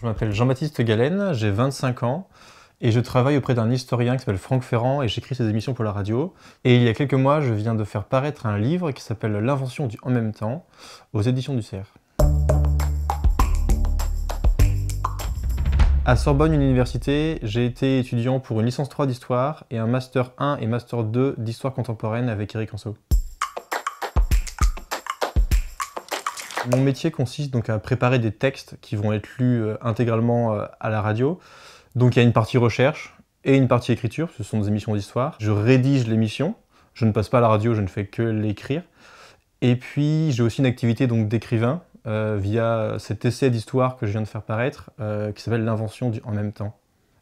Je m'appelle Jean-Baptiste Galen, j'ai 25 ans et je travaille auprès d'un historien qui s'appelle Franck Ferrand et j'écris ses émissions pour la radio. Et il y a quelques mois, je viens de faire paraître un livre qui s'appelle L'invention du en même temps aux éditions du CERF. À Sorbonne Université, j'ai été étudiant pour une licence 3 d'histoire et un master 1 et master 2 d'histoire contemporaine avec Eric Anso. Mon métier consiste donc à préparer des textes qui vont être lus euh, intégralement euh, à la radio. Donc il y a une partie recherche et une partie écriture, ce sont des émissions d'histoire. Je rédige l'émission, je ne passe pas à la radio, je ne fais que l'écrire. Et puis j'ai aussi une activité donc d'écrivain euh, via cet essai d'histoire que je viens de faire paraître qui s'appelle L'invention en même temps.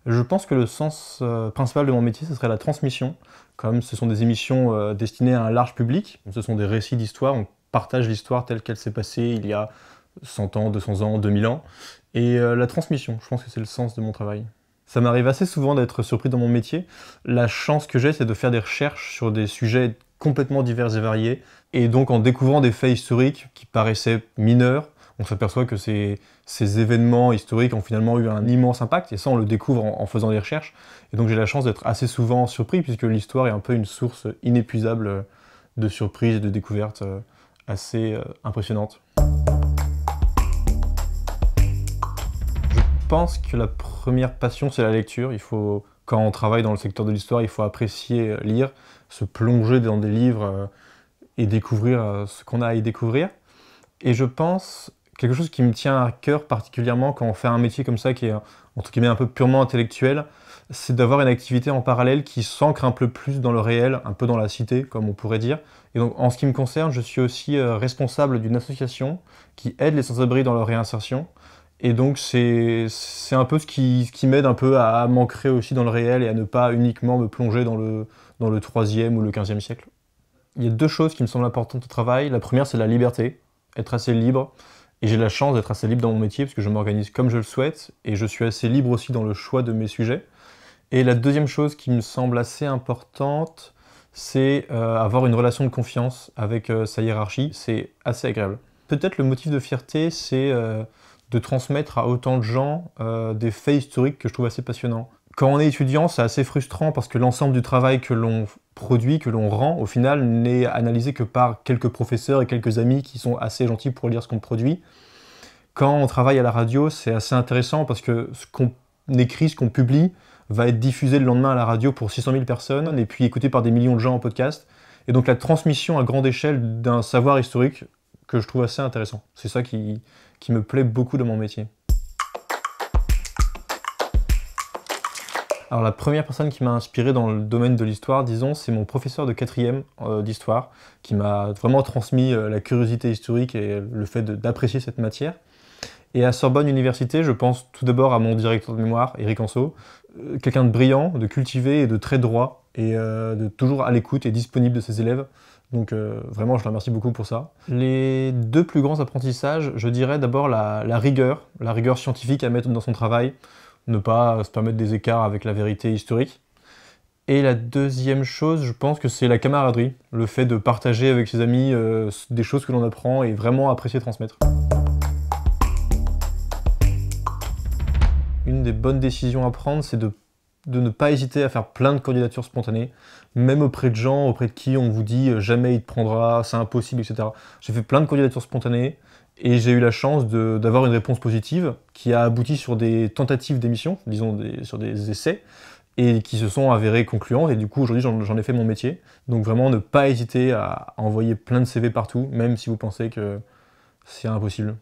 Je pense que le sens principal de mon métier, ce serait la transmission. Comme ce sont des émissions destinées à un large public, ce sont des récits d'histoire, partage l'histoire telle qu'elle s'est passée il y a 100 ans, 200 ans, 2000 ans, et euh, la transmission, je pense que c'est le sens de mon travail. Ça m'arrive assez souvent d'être surpris dans mon métier. La chance que j'ai, c'est de faire des recherches sur des sujets complètement divers et variés, et donc en découvrant des faits historiques qui paraissaient mineurs, on s'aperçoit que ces, ces, événements historiques ont finalement eu un immense impact, et ça on le découvre en, en faisant des recherches. Et donc j'ai la chance d'être assez souvent surpris, puisque l'histoire est un peu une source inépuisable de surprises et de découvertes. Euh, assez euh, impressionnante. Je pense que la première passion, c'est la lecture. Il faut, quand on travaille dans le secteur de l'histoire, il faut apprécier euh, lire, se plonger dans des livres euh, et découvrir ce qu'on a à y découvrir. Et je pense quelque chose qui me tient à cœur particulièrement quand on fait un métier comme ça qui est entre guillemets un peu purement intellectuel, c'est d'avoir une activité en parallèle qui s'ancre un peu plus dans le réel, un peu dans la cité, comme on pourrait dire. Et donc, en ce qui me concerne, je suis aussi euh, responsable d'une association qui aide les sans-abri dans leur réinsertion. Et donc, c'est un peu ce qui, qui m'aide un peu à, m'ancrer aussi dans le réel et à ne pas uniquement me plonger dans le, dans le 3e ou le 15e siècle. Il y a deux choses qui me semblent importantes au travail. La première, c'est la liberté, être assez libre. Et j'ai la chance d'être assez libre dans mon métier parce que je m'organise comme je le souhaite et je suis assez libre aussi dans le choix de mes sujets. Et la deuxième chose qui me semble assez importante, c'est euh, avoir une relation de confiance avec euh, sa hiérarchie. C'est assez agréable. Peut-être le motif de fierté, c'est euh, de transmettre à autant de gens des faits historiques que je trouve assez passionnants. Quand on est étudiant, c'est assez frustrant parce que l'ensemble du travail que l'on produit que l'on rend, au final, n'est analysé que par quelques professeurs et quelques amis qui sont assez gentils pour lire ce qu'on produit. Quand on travaille à la radio, c'est assez intéressant parce que ce qu'on écrit, ce qu'on publie, va être diffusé le lendemain à la radio pour 600 000 personnes et puis écouté par des millions de gens en podcast. Et donc la transmission à grande échelle d'un savoir historique que je trouve assez intéressant. C'est ça qui, me plaît beaucoup dans mon métier. Alors la première personne qui m'a inspiré dans le domaine de l'histoire, disons, c'est mon professeur de quatrième euh, d'histoire, qui m'a vraiment transmis euh, la curiosité historique et le fait d'apprécier cette matière. Et à Sorbonne Université, je pense tout d'abord à mon directeur de mémoire, Eric Anso, euh, quelqu'un de brillant, de cultivé et de très droit, et de toujours à l'écoute et disponible de ses élèves. Donc vraiment, je le remercie beaucoup pour ça. Les deux plus grands apprentissages, je dirais d'abord la, la rigueur, la rigueur scientifique à mettre dans son travail, ne pas se permettre des écarts avec la vérité historique. Et la deuxième chose, je pense que c'est la camaraderie, le fait de partager avec ses amis euh, des choses que l'on apprend et vraiment apprécier transmettre. Une des bonnes décisions à prendre, c'est de, de, ne pas hésiter à faire plein de candidatures spontanées, même auprès de gens auprès de qui on vous dit euh, jamais il te prendra, c'est impossible, etc. J'ai fait plein de candidatures spontanées, et j'ai eu la chance d'avoir une réponse positive qui a abouti sur des tentatives d'émission, disons sur des essais, et qui se sont avérées concluantes. Et du coup, aujourd'hui, j'en ai fait mon métier. Donc vraiment, ne pas hésiter à envoyer plein de CV partout, même si vous pensez que c'est impossible.